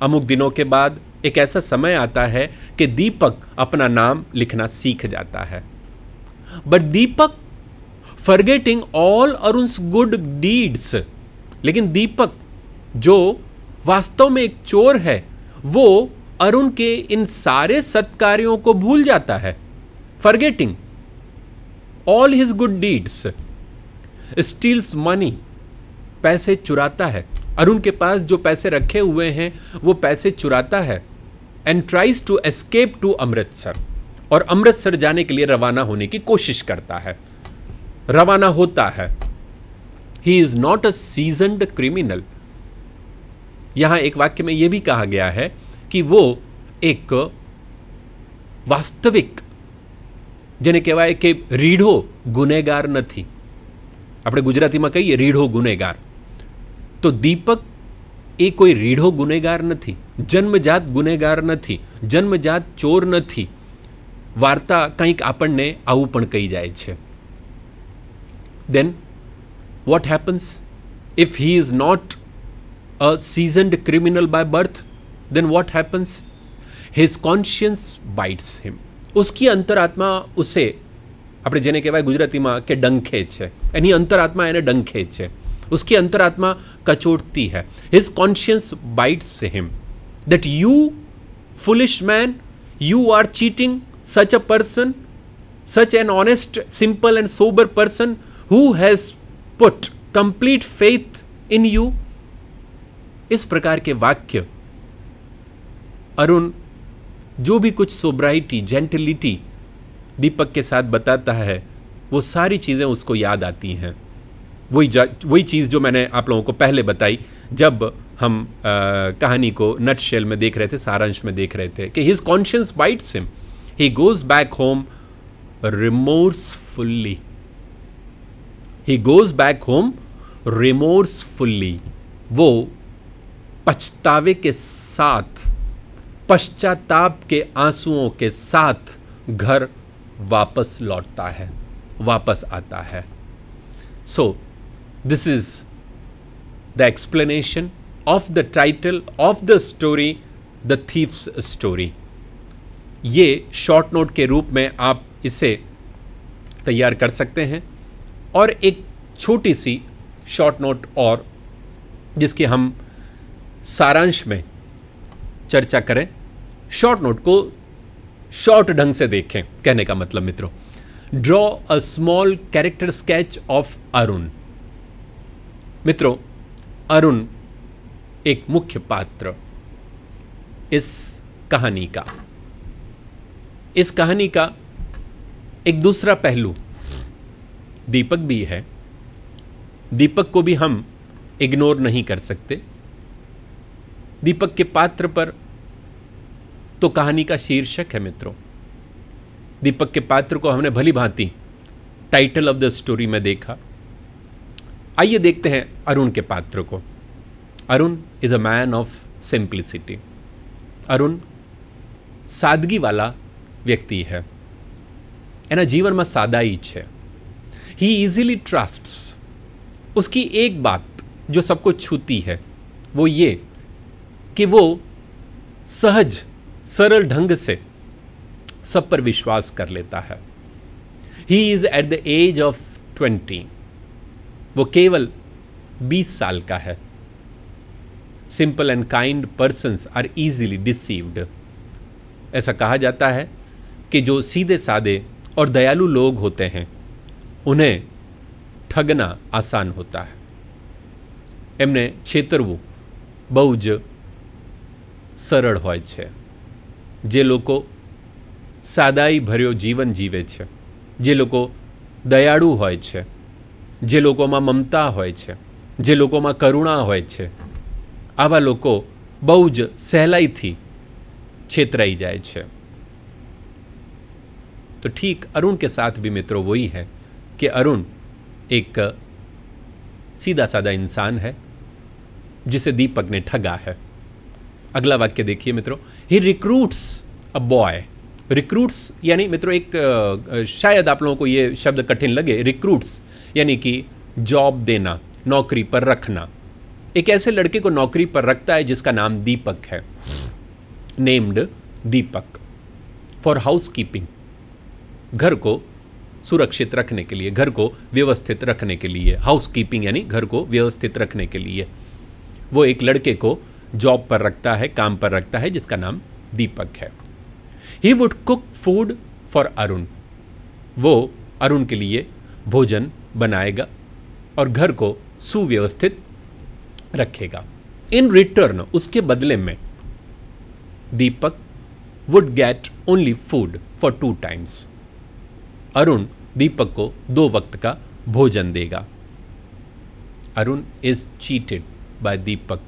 Speaker 1: अमुक दिनों के बाद एक ऐसा समय आता है कि दीपक अपना नाम लिखना सीख जाता है but Deepak forgetting all Arun's good deeds लेकिन दीपक जो वास्तव में एक चोर है वो अरुण के इन सारे सत्कार्यों को भूल जाता है forgetting all his good deeds steals money पैसे चुराता है अरुण के पास जो पैसे रखे हुए हैं वो पैसे चुराता है and tries to escape to Amritsar और अमृतसर जाने के लिए रवाना होने की कोशिश करता है रवाना होता है he is not a seasoned criminal यहां एक वाक्य में यह भी कहा गया है कि वो एक जेने જેને કહેવાય रीढ़ो गुनेगार नहीं अपने गुजराती में कही रीढ़ो गुनेगार तो दीपक એ કોઈ રીઢો ગુનેગાર નથી જન્મજાત ગુનેગાર નથી જન્મજાત ચોર નથી વાર્તા કંઈક આપણને આવું પણ કહી જાય છે then what happens if he is not a seasoned criminal by birth then what happens his conscience bites him ઉસકી અંતરાત્મા ઉસે આપણે જેને કહેવાય ગુજરાતીમાં કે ડંખે છે એની અંતરાત્મા એને ડંખે છે उसकी अंतरात्मा कचोटती है his conscience bites him that you foolish man you are cheating such a person such an honest simple and sober person who has put complete faith in you इस प्रकार के वाक्य अरुण जो भी कुछ सोब्राइटी जेंटिलिटी दीपक के साथ बताता है वो सारी चीज़ें उसको याद आती हैं वही वही चीज़ जो मैंने आप लोगों को पहले बताई जब हम आ, कहानी को नट शेल में देख रहे थे सारांश में देख रहे थे कि his conscience bites him he goes back home remorsefully he goes back home remorsefully वो पछतावे के साथ पश्चाताप के आंसुओं के साथ घर वापस लौटता है वापस आता है so so, This is the explanation of the title of the story the thief's story ये शॉर्ट नोट के रूप में आप इसे तैयार कर सकते हैं और एक छोटी सी शॉर्ट नोट और जिसकी हम सारांश में चर्चा करें शॉर्ट नोट को शॉर्ट ढंग से देखें कहने का मतलब मित्रों draw a small character sketch of Arun मित्रों अरुण एक मुख्य पात्र इस कहानी का इस कहानी का एक दूसरा पहलू दीपक भी है दीपक को भी हम इग्नोर नहीं कर सकते दीपक के पात्र पर तो कहानी का शीर्षक है मित्रों दीपक के पात्र को हमने भली भांति टाइटल ऑफ द स्टोरी में देखा आइए देखते हैं अरुण के पात्र को Arun is a man of simplicity Arun सादगी वाला व्यक्ति है एना जीवन में સાદાઈ है ही इजिली ट्रस्ट उसकी एक बात जो सबको छूती है वो ये कि वो सहज सरल ढंग से सब पर विश्वास कर लेता है he is at the age of twenty वो केवल 20 साल का है simple and kind persons are easily deceived ऐसा कहा जाता है कि जो सीधे सादे और दयालु लोग होते हैं उन्हें ठगना आसान होता है एमने છેતરવું बहुज सरल हो जे लोग सादाई લોકો जीवन जीवे जे लोग છે જે जे लोग મમતા હોય છે જે લોકોમાં કરુણા હોય છે આવા લોકો બહુ જ સહેલાઈથી છેતરાઈ तो ठीक अरुण के साथ भी मित्रों वही है कि अरुण एक सीधा साधा इंसान है जिसे दीपक ने ठगा है अगला वाक्य देखिए मित्रों he recruits a boy recruits यानी मित्रों एक शायद आप लोगों को ये शब्द कठिन लगे रिक्रूट्स यानी कि जॉब देना नौकरी पर रखना एक ऐसे लड़के को नौकरी पर रखता है जिसका नाम दीपक है named Deepak for housekeeping घर को सुरक्षित रखने के लिए घर को व्यवस्थित रखने के लिए हाउस कीपिंग यानी घर को व्यवस्थित रखने के लिए वो एक लड़के को जॉब पर रखता है काम पर रखता है जिसका नाम दीपक है he would cook food for Arun वो अरुण के लिए भोजन बनाएगा और घर को सुव्यवस्थित रखेगा इन रिटर्न उसके बदले में Deepak would get only food for two times Arun Deepak को दो वक्त का भोजन देगा Arun is cheated by Deepak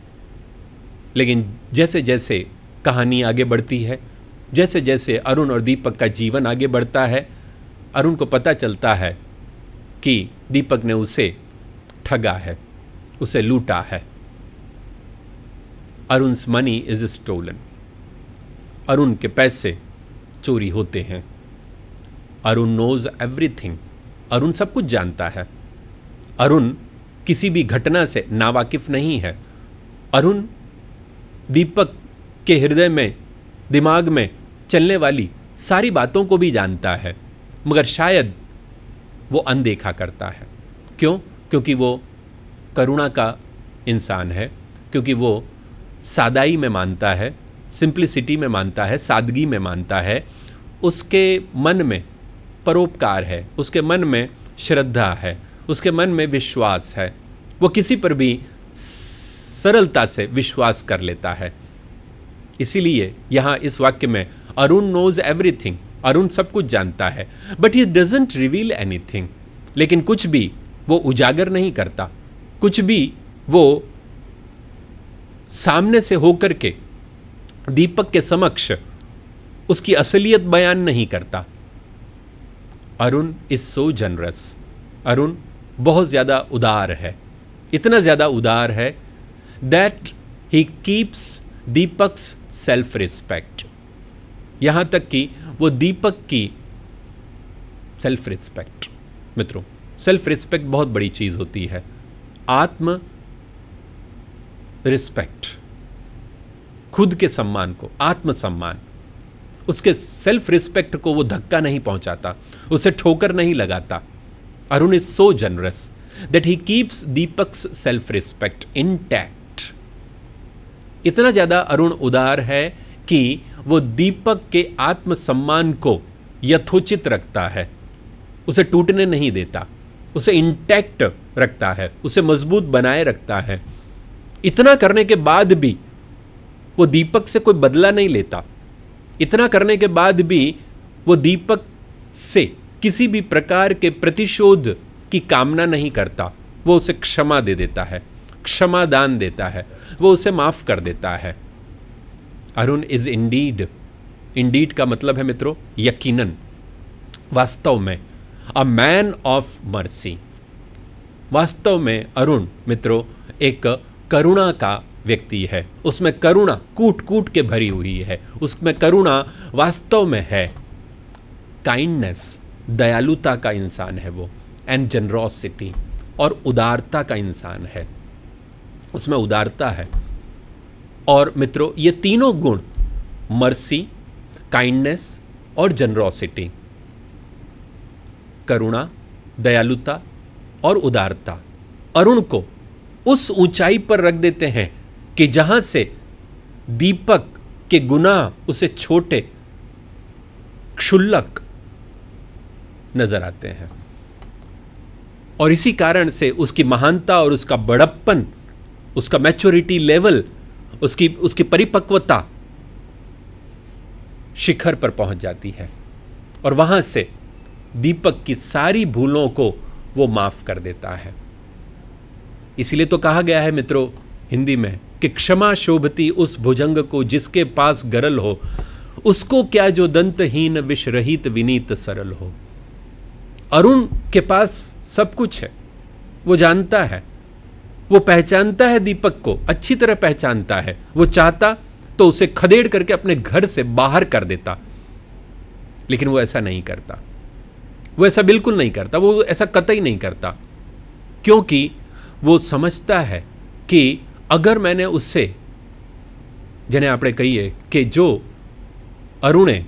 Speaker 1: लेकिन जैसे जैसे कहानी आगे बढ़ती है जैसे जैसे अरुण और दीपक का जीवन आगे बढ़ता है अरुण को पता चलता है कि दीपक ने उसे ठगा है उसे लूटा है Arun money is stolen Arun के पैसे चोरी होते हैं अरुण नोज एवरीथिंग अरुण सब कुछ जानता है अरुण किसी भी घटना से नावाकिफ नहीं है अरुण दीपक के हृदय में दिमाग में चलने वाली सारी बातों को भी जानता है मगर शायद वो अनदेखा करता है क्यों क्योंकि वो करुणा का इंसान है क्योंकि वो सादाई में मानता है सिंप्लिसिटी में मानता है सादगी में मानता है उसके मन में परोपकार है उसके मन में श्रद्धा है उसके मन में विश्वास है वो किसी पर भी सरलता से विश्वास कर लेता है इसीलिए यहाँ इस वाक्य में अरुण नोज एवरीथिंग अरुण सब कुछ जानता है but he doesn't reveal anything लेकिन कुछ भी वो उजागर नहीं करता कुछ भी वो सामने से होकर के दीपक के समक्ष उसकी असलियत बयान नहीं करता Arun is so generous Arun बहुत ज़्यादा उदार है इतना ज़्यादा उदार है that he keeps Deepak's self respect यहां तक कि वो दीपक की सेल्फ रिस्पेक्ट मित्रों सेल्फ रिस्पेक्ट बहुत बड़ी चीज़ होती है आत्म रिस्पेक्ट खुद के सम्मान को आत्म सम्मान उसके सेल्फ रिस्पेक्ट को वो धक्का नहीं पहुंचाता उसे ठोकर नहीं लगाता Arun is so generous that he keeps Deepak's self respect intact इतना ज़्यादा अरुण उदार है कि वो दीपक के आत्मसम्मान को यथोचित रखता है उसे टूटने नहीं देता उसे इंटैक्ट रखता है उसे मजबूत बनाए रखता है इतना करने के बाद भी वो दीपक से कोई बदला नहीं लेता इतना करने के बाद भी वो दीपक से किसी भी प्रकार के प्रतिशोध की कामना नहीं करता वो उसे क्षमा दे देता है क्षमा दान देता है वो उसे माफ़ कर देता है अरुण इज इंडीड इंडीड का मतलब है मित्रों यकीनन वास्तव में अ मैन ऑफ मर्सी वास्तव में अरुण मित्रों एक करुणा का व्यक्ति है उसमें करुणा कूट कूट के भरी हुई है उसमें करुणा वास्तव में है काइंडनेस दयालुता का इंसान है वो एंड जनरोसिटी और उदारता का इंसान है उसमें उदारता है और मित्रों ये तीनों गुण मर्सी काइंडनेस और जनरोसिटी करुणा दयालुता और उदारता अरुण को उस ऊंचाई पर रख देते हैं कि जहां से दीपक के गुनाह उसे छोटे क्षुल्लक नजर आते हैं और इसी कारण से उसकी महानता और उसका बड़प्पन उसका मैच्योरिटी लेवल उसकी उसकी परिपक्वता शिखर पर पहुंच जाती है और वहां से दीपक की सारी भूलों को वो माफ कर देता है इसलिए तो कहा गया है मित्रों हिंदी में कि क्षमा शोभती उस भुजंग को जिसके पास गरल हो उसको क्या जो दंतहीन विषरहित विनीत सरल हो अरुण के पास सब कुछ है वो जानता है वो पहचानता है दीपक को अच्छी तरह पहचानता है वो चाहता तो उसे खदेड़ करके अपने घर से बाहर कर देता लेकिन वो ऐसा नहीं करता वो ऐसा बिल्कुल नहीं करता वो ऐसा कतई नहीं करता क्योंकि वो समझता है कि अगर मैंने उससे जिन्हें है कि जो अरुणे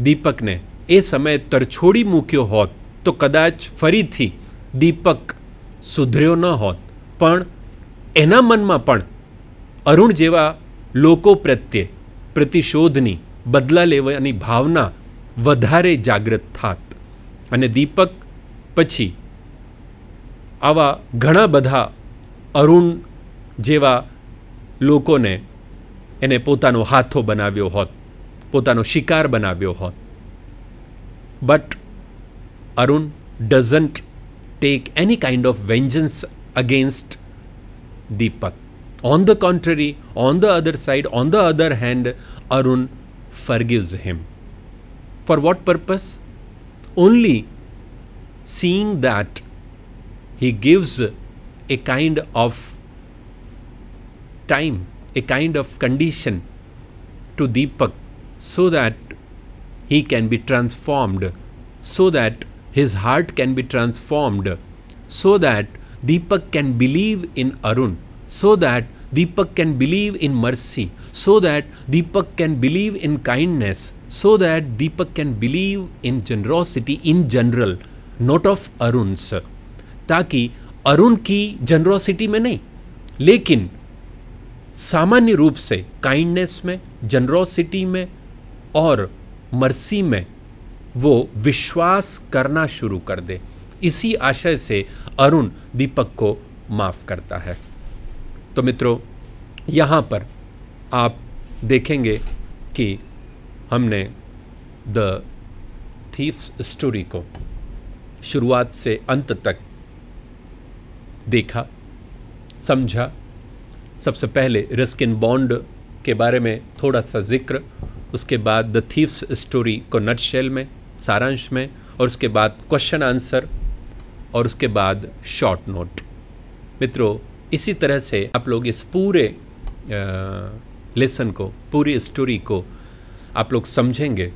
Speaker 1: दीपक ने ए समय तरछोड़ी मूक्यो होत तो कदाच फरी थी दीपक सुधरियो न होत પણ એના મનમાં પણ અરુણ જેવા લોકો પ્રત્યે પ્રતિશોધની બદલા લેવાની ભાવના વધારે જાગૃત થાત અને દીપક પછી આવા ઘણા બધા અરુણ જેવા લોકોને એને પોતાનો હાથો બનાવ્યો હોત પોતાનો શિકાર બનાવ્યો હોત but Arun doesn't take any kind of vengeance against Deepak. On the contrary, on the other side, on the other hand, Arun forgives him. For what purpose? Only seeing that he gives a kind of time, a kind of condition to Deepak so that he can be transformed, so that his heart can be transformed, so that Deepak can believe in Arun so that Deepak can believe in mercy, so that Deepak can believe in kindness, so that Deepak can believe in generosity in general, not of Arun's. ताकि अरुण की generosity में नहीं लेकिन सामान्य रूप से kindness में generosity में और मर्सी में वो विश्वास करना शुरू कर दे इसी आशय से अरुण दीपक को माफ़ करता है तो मित्रों यहाँ पर आप देखेंगे कि हमने द थीफ्स स्टोरी को शुरुआत से अंत तक देखा समझा सबसे पहले रिस्क इन बॉन्ड के बारे में थोड़ा सा जिक्र उसके बाद द थीफ्स स्टोरी को नट में सारांश में और उसके बाद क्वेश्चन आंसर और उसके बाद शॉर्ट नोट मित्रों इसी तरह से आप लोग इस पूरे लेसन को पूरी स्टोरी को आप लोग समझेंगे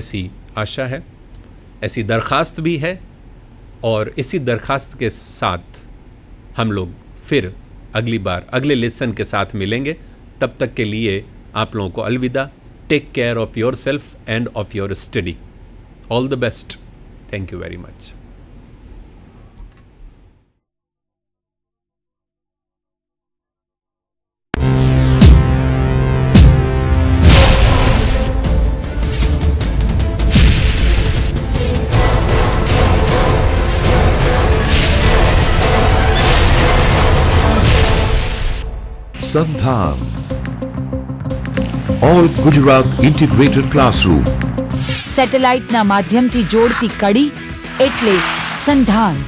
Speaker 1: ऐसी आशा है ऐसी दरख्वास्त भी है और इसी दरख्वास्त के साथ हम लोग फिर अगली बार अगले लेसन के साथ मिलेंगे तब तक के लिए आप लोगों को अलविदा take care of yourself and of your study all the best thank you very much Sandhan ઓ ગુજરાત ઇન્ટિગ્રેટેડ ક્લાસરૂમ સેટેલાઇટ ના માધ્યમ થી જોડતી કડી એટલે સંધાન